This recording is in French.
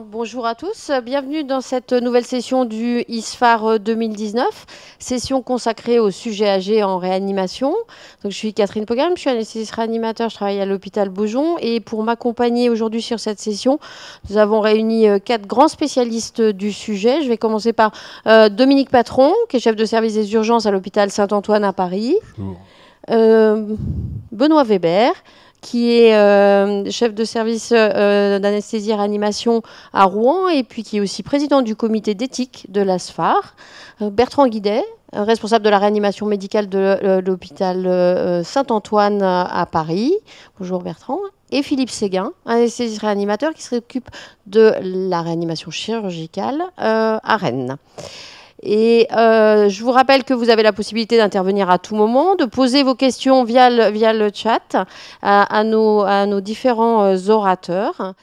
bonjour à tous. Bienvenue dans cette nouvelle session du ISFAR 2019, euh, session consacrée au sujet âgé en réanimation. Donc, je suis Catherine Pogam, je suis anesthésiste réanimateur, je travaille à l'hôpital Beaujon. Et pour m'accompagner aujourd'hui sur cette session, nous avons réuni euh, quatre grands spécialistes du sujet. Je vais commencer par euh, Dominique Patron, qui est chef de service des urgences à l'hôpital Saint-Antoine à Paris. Benoît Weber, qui est euh, chef de service euh, d'anesthésie et réanimation à Rouen et puis qui est aussi président du comité d'éthique de l'ASFAR. Euh, Bertrand Guidet, responsable de la réanimation médicale de l'hôpital Saint-Antoine à Paris. Bonjour Bertrand. Et Philippe Séguin, anesthésiste réanimateur qui s'occupe de la réanimation chirurgicale à Rennes. Et euh, je vous rappelle que vous avez la possibilité d'intervenir à tout moment, de poser vos questions via le, chat à nos différents euh, orateurs.